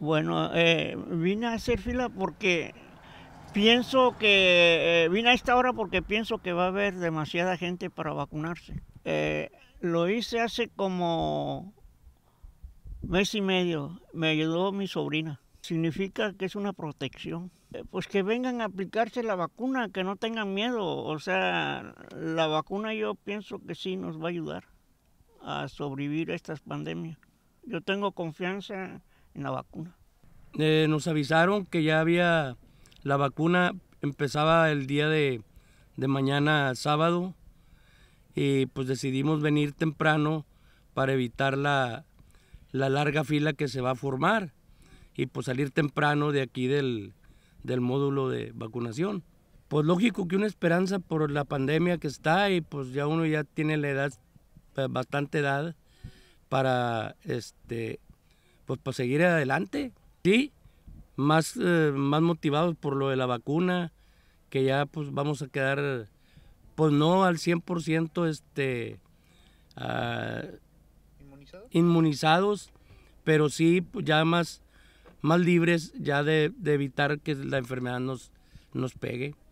Bueno, eh, vine a hacer fila porque pienso que, eh, vine a esta hora porque pienso que va a haber demasiada gente para vacunarse. Eh, lo hice hace como mes y medio, me ayudó mi sobrina. Significa que es una protección. Pues que vengan a aplicarse la vacuna, que no tengan miedo. O sea, la vacuna yo pienso que sí nos va a ayudar a sobrevivir a estas pandemias. Yo tengo confianza en la vacuna. Eh, nos avisaron que ya había la vacuna, empezaba el día de, mañana sábado y pues decidimos venir temprano para evitar la, la larga fila que se va a formar y pues salir temprano de aquí del, del módulo de vacunación. Pues lógico que una esperanza por la pandemia que está y pues ya uno ya tiene la edad, eh, bastante edad para este, pues para seguir adelante, sí, más, eh, más motivados por lo de la vacuna, que ya pues vamos a quedar, pues no al 100% este, ah, ¿Inmunizados? inmunizados, pero sí pues, ya más, más libres ya de, de evitar que la enfermedad nos, nos pegue.